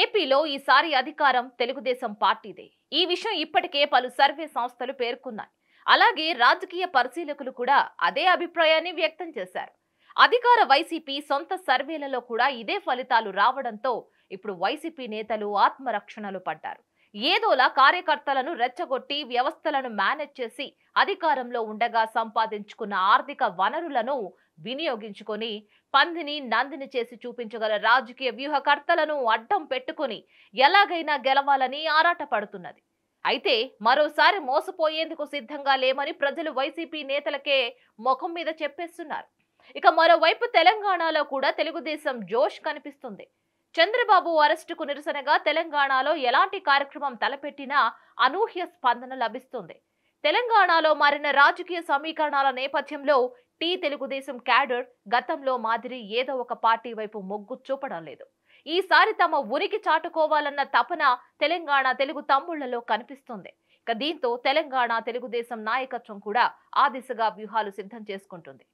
ఏపీలో ఈసారి అధికారం తెలుగుదేశం పార్టీదే ఈ విషయం ఇప్పటికే పలు సర్వే సంస్థలు పేర్కొన్నాయి అలాగే రాజకీయ పరిశీలకులు కూడా అదే అభిప్రాయాన్ని వ్యక్తం చేశారు అధికార వైసీపీ సొంత సర్వేలలో కూడా ఇదే ఫలితాలు రావడంతో ఇప్పుడు వైసీపీ నేతలు ఆత్మరక్షణలు పడ్డారు ఏదోలా కార్యకర్తలను రెచ్చగొట్టి వ్యవస్థలను మేనేజ్ చేసి అధికారంలో ఉండగా సంపాదించుకున్న ఆర్థిక వనరులను వినియోగించుకొని పందిని నందిని చేసి చూపించగల రాజకీయ వ్యూహకర్తలను అడ్డం పెట్టుకుని ఎలాగైనా గెలవాలని ఆరాటపడుతున్నది అయితే మరోసారి మోసపోయేందుకు సిద్ధంగా లేమని ప్రజలు వైసీపీ నేతలకే ముఖం మీద చెప్పేస్తున్నారు ఇక మరోవైపు తెలంగాణలో కూడా తెలుగుదేశం జోష్ కనిపిస్తుంది చంద్రబాబు అరెస్టుకు నిరసనగా తెలంగాణలో ఎలాంటి కార్యక్రమం తలపెట్టినా అనూహ్య స్పందన లభిస్తుంది తెలంగాణలో మారిన రాజకీయ సమీకరణాల నేపథ్యంలో టీ తెలుగుదేశం క్యాడర్ గతంలో మాదిరి ఏదో ఒక పార్టీ వైపు మొగ్గు చూపడం లేదు ఈసారి తమ ఉనికి చాటుకోవాలన్న తపన తెలంగాణ తెలుగు తమ్ముళ్లలో కనిపిస్తుంది ఇక దీంతో తెలంగాణ తెలుగుదేశం నాయకత్వం కూడా ఆ దిశగా వ్యూహాలు సిద్ధం చేసుకుంటుంది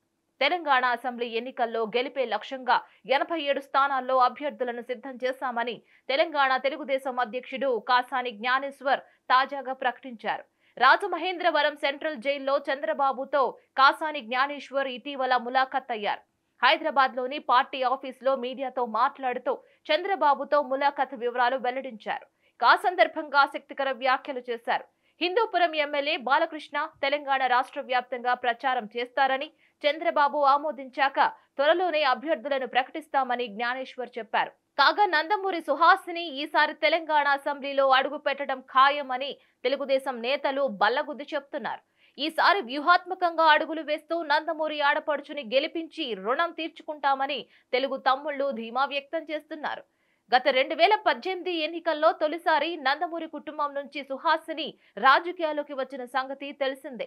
తెలంగాణ అసెంబ్లీ ఎన్నికల్లో గెలిపే లక్ష్యంగా ఎనభై ఏడు స్థానాల్లో అభ్యర్థులను సిద్ధం చేశామని తెలంగాణ తెలుగుదేశం అధ్యక్షుడు కాసాని జ్ఞానేశ్వర్ తాజాగా ప్రకటించారు రాజమహేంద్రవరం సెంట్రల్ జైల్లో చంద్రబాబుతో కాసాని జ్ఞానేశ్వర్ ఇటీవల ములాఖత్ అయ్యారు హైదరాబాద్ లోని పార్టీ ఆఫీసులో మీడియాతో మాట్లాడుతూ చంద్రబాబుతో ములాఖత్ వివరాలు వెల్లడించారు కా సందర్భంగా ఆసక్తికర వ్యాఖ్యలు చేశారు హిందూపురం ఎమ్మెల్యే బాలకృష్ణ తెలంగాణ రాష్ట్ర వ్యాప్తంగా ప్రచారం చేస్తారని చంద్రబాబు ఆమోదించాక త్వరలోనే అభ్యర్థులను ప్రకటిస్తామని జ్ఞానేశ్వర్ చెప్పారు కాగా నందమూరి సుహాసిని ఈసారి తెలంగాణ అసెంబ్లీలో అడుగు పెట్టడం ఖాయమని తెలుగుదేశం నేతలు బల్లగుద్ది చెప్తున్నారు ఈసారి వ్యూహాత్మకంగా అడుగులు వేస్తూ నందమూరి ఆడపడుచుని గెలిపించి రుణం తీర్చుకుంటామని తెలుగు తమ్ముళ్లు ధీమా వ్యక్తం చేస్తున్నారు గత రెండు వేల పద్దెనిమిది ఎన్నికల్లో తొలిసారి నందమూరి కుటుంబం నుంచి సుహాసిని రాజకీయాల్లోకి వచ్చిన సంగతి తెలిసిందే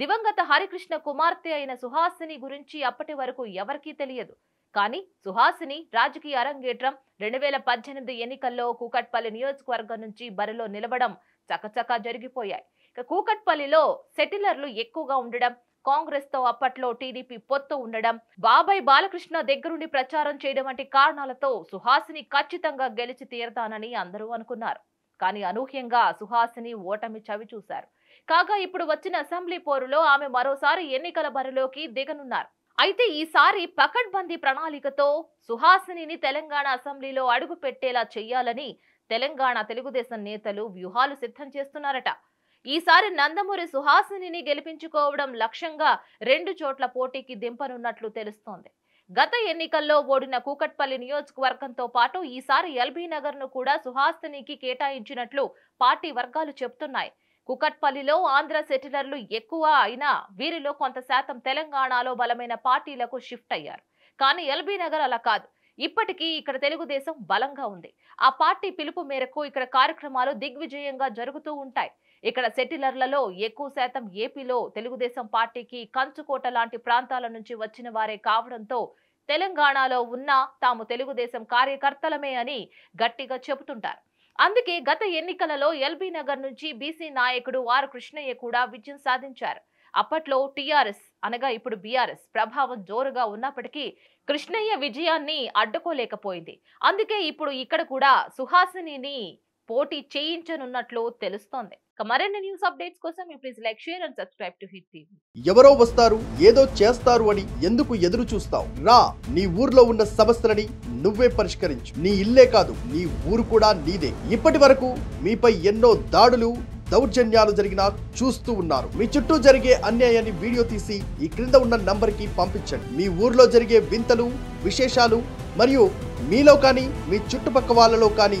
దివంగత హరికృష్ణ కుమార్తె అయిన సుహాసిని గురించి అప్పటి వరకు ఎవరికీ తెలియదు కానీ సుహాసిని రాజకీయ అరంగేట్రం రెండు వేల పద్దెనిమిది ఎన్నికల్లో కూకట్పల్లి నియోజకవర్గం నుంచి బరిలో నిలవడం చకచకా జరిగిపోయాయి ఇక కూకట్పల్లిలో సెటిలర్లు ఎక్కువగా ఉండడం కాంగ్రెస్ తో అప్పట్లో టీడీపీ పొత్తు ఉండడం బాబాయ్ బాలకృష్ణ దగ్గరుండి ప్రచారం చేయడం వంటి కారణాలతో సుహాసిని ఖచ్చితంగా గెలిచి తీరతానని అందరూ అనుకున్నారు కానీ అనూహ్యంగా సుహాసిని ఓటమి చవి చూశారు కాగా ఇప్పుడు వచ్చిన అసెంబ్లీ పోరులో ఆమె మరోసారి ఎన్నికల బరిలోకి దిగనున్నారు అయితే ఈసారి పకడ్బందీ ప్రణాళికతో సుహాసినిని తెలంగాణ అసెంబ్లీలో అడుగు పెట్టేలా చేయాలని తెలంగాణ తెలుగుదేశం నేతలు వ్యూహాలు సిద్ధం చేస్తున్నారట ఈసారి నందమూరి సుహాసినిని గెలిపించుకోవడం లక్ష్యంగా రెండు చోట్ల పోటీకి దింపనున్నట్లు తెలుస్తోంది గత ఎన్నికల్లో ఓడిన కూకట్పల్లి నియోజకవర్గంతో పాటు ఈసారి ఎల్బీ నగర్ను కూడా సుహాసినికి కేటాయించినట్లు పార్టీ వర్గాలు చెబుతున్నాయి కుకట్పల్లిలో ఆంధ్ర సెటిలర్లు ఎక్కువ అయినా వీరిలో కొంత శాతం తెలంగాణలో బలమైన పార్టీలకు షిఫ్ట్ అయ్యారు కానీ ఎల్బీ నగర్ అలా కాదు ఇప్పటికీ ఇక్కడ తెలుగుదేశం బలంగా ఉంది ఆ పార్టీ పిలుపు మేరకు ఇక్కడ కార్యక్రమాలు దిగ్విజయంగా జరుగుతూ ఉంటాయి ఇక్కడ సెటిలర్లలో ఎక్కువ శాతం ఏపీలో తెలుగుదేశం పార్టీకి కంచుకోట లాంటి ప్రాంతాల నుంచి వచ్చిన వారే కావడంతో తెలంగాణలో ఉన్న తాము తెలుగుదేశం కార్యకర్తలమే అని గట్టిగా చెబుతుంటారు అందుకే గత ఎన్నికలలో ఎల్బీ నగర్ నుంచి బీసీ నాయకుడు ఆర్ కృష్ణయ్య కూడా విజయం సాధించారు అప్పట్లో టీఆర్ఎస్ అనగా ఇప్పుడు బీఆర్ఎస్ ప్రభావం జోరుగా ఉన్నప్పటికీ కృష్ణయ్య విజయాన్ని అడ్డుకోలేకపోయింది అందుకే ఇప్పుడు ఇక్కడ కూడా సుహాసినిని పోటీ చేయించనున్నట్లు తెలుస్తోంది మరిన్ని న్యూస్ అప్డేట్స్ కోసం you please like share and subscribe to Hit TV ఎవరో వస్తారు ఏదో చేస్తారు అని ఎందుకు ఎదురు చూస్తావు రా నీ ఊర్లో ఉన్న సమస్యలని నువ్వే పరిష్కరించు నీ ఇల్లే కాదు నీ ఊరు కూడా నీదే ఇప్పటి వరకు మీపై ఎన్నో దాడులు దౌర్జన్యాలు జరిగినా చూస్తూ ఉన్నారు మీ చుట్టూ జరిగే అన్యాయాన్ని వీడియో తీసి ఈ క్రింద ఉన్న నంబర్ కి పంపించండి మీ ఊర్లో జరిగే వింతలు విశేషాలు మరియు మీలో కానీ మీ చుట్టుపక్క వాళ్ళలో కానీ